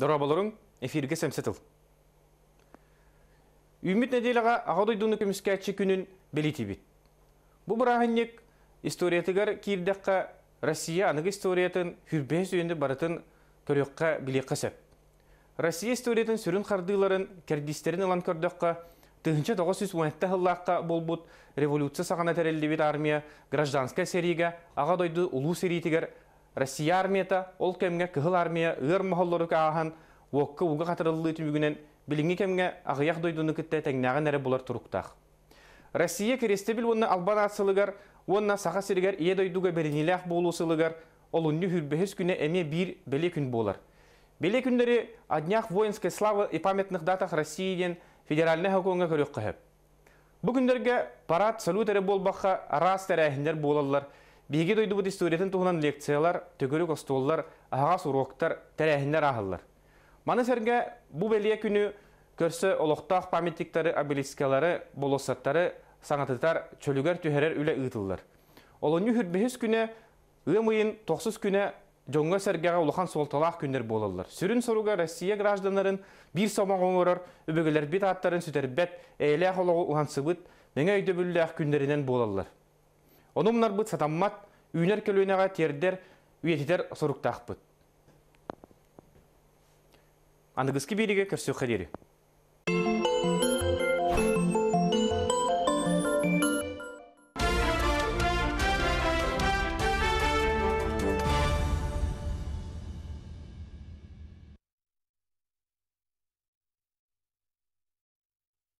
Дорабаларын эфирге сәмсетіл. Үймет неделіға дұны көміске әтші күнін білеті бет. Бұ бұрағынек историятығар Россия анығы историятын хүрбен сүйенді барытын көріққа біле қасып. Россия историятын сүрін қардыларын кәрдістерін ұлан көрдіққа Тыһынча 917 бол болбут революция сағана тәрелдебет армия гражданская сериге ағадойды ұлу улу Россия армията, ол кемге кыһыл армия, ыр мохоллору каахан, уокка уга қатырыллы түмүгүнен билинге кемге агыяк дойдуну кытте теңнаган эре булар туруктах. Россия кересте бил уонна албан ацылыгар, уонна саха ие дойдуга беринилях болусылыгар, олунну хүрбехис күне эме бир беле күн болар. Беле күндери о днях воинской славы и памятных датах Россииден федеральный хокуңга көрөк кыһып. Бу парад салют эре болбакка арас тәрәһиндер Биге дойду бұды историяттен лекциялар, төгірік остоллар, ағас уроктар, тәрәхінлер ағылар. Маны сәрінге бұл бәлия күні көрсі олықтақ памятниктары, обелискалары, болосаттары, саңатытар, чөлігер түхерер үлі ұйтылдар. Олыны хүрбехіз күні, ұйымыйын 90 күні жоңға сәргеға ұлыған солталақ күндер болалар. Сүрін соруға Россия гражданарын бір сомақ оңырыр, үбігілер бет аттарын сүтербет, әйлі ақылығы ұған сыбыт, мәңе күндерінен болалар. Оның бұд сатаммат үйнер көлөнеға тердер үйететер бұд. Анығызки береге көрсеу қадері.